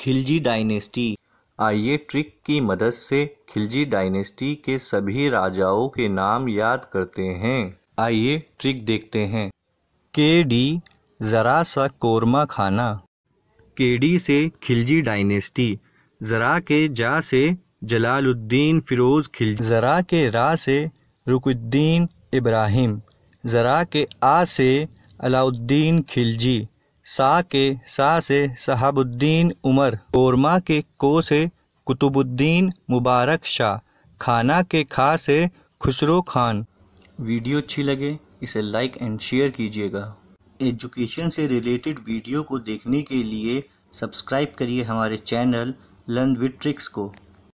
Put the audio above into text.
Khilji dynasty आइए trick की मदद से खिलजी डायनेस्टी के सभी राजाओं के नाम याद करते हैं आइए ट्रिक देखते हैं के डी ज़रा सा कोरमा खाना के डी से खिलजी डायनेस्टी ज़रा के जा से जलालुद्दीन फ़िरोज़ खिल ज़रा के रा से रुकुद्दीन इब्राहिम ज़रा के आ से अलाउद्दीन खिलजी सा के सा से साहबुद्दीन उमर कोरमा के को से कुतुबुद्दीन मुबारक शाह खाना के खा से खुसरो खान वीडियो अच्छी लगे इसे लाइक एंड शेयर कीजिएगा एजुकेशन से रिलेटेड वीडियो को देखने के लिए सब्सक्राइब करिए हमारे चैनल लर्न विद ट्रिक्स को